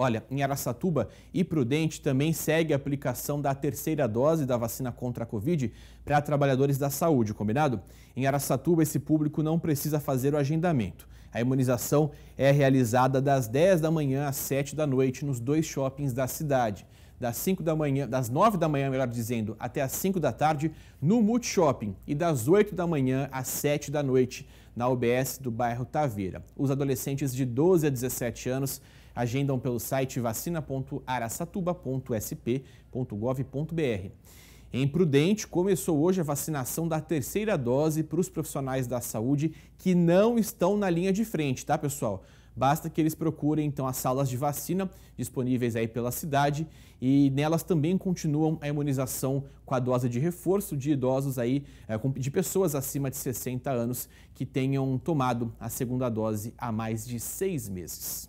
Olha, em Araçatuba e Prudente também segue a aplicação da terceira dose da vacina contra a Covid para trabalhadores da saúde, combinado? Em Araçatuba, esse público não precisa fazer o agendamento. A imunização é realizada das 10 da manhã às 7 da noite nos dois shoppings da cidade das 5 da manhã, das 9 da manhã, melhor dizendo, até as 5 da tarde no Multishopping e das 8 da manhã às 7 da noite na UBS do bairro Taveira. Os adolescentes de 12 a 17 anos agendam pelo site vacina.aracatuba.sp.gov.br. Em Prudente, começou hoje a vacinação da terceira dose para os profissionais da saúde que não estão na linha de frente, tá, pessoal? Basta que eles procurem então as salas de vacina disponíveis aí pela cidade e nelas também continuam a imunização com a dose de reforço de idosos aí eh, de pessoas acima de 60 anos que tenham tomado a segunda dose há mais de seis meses.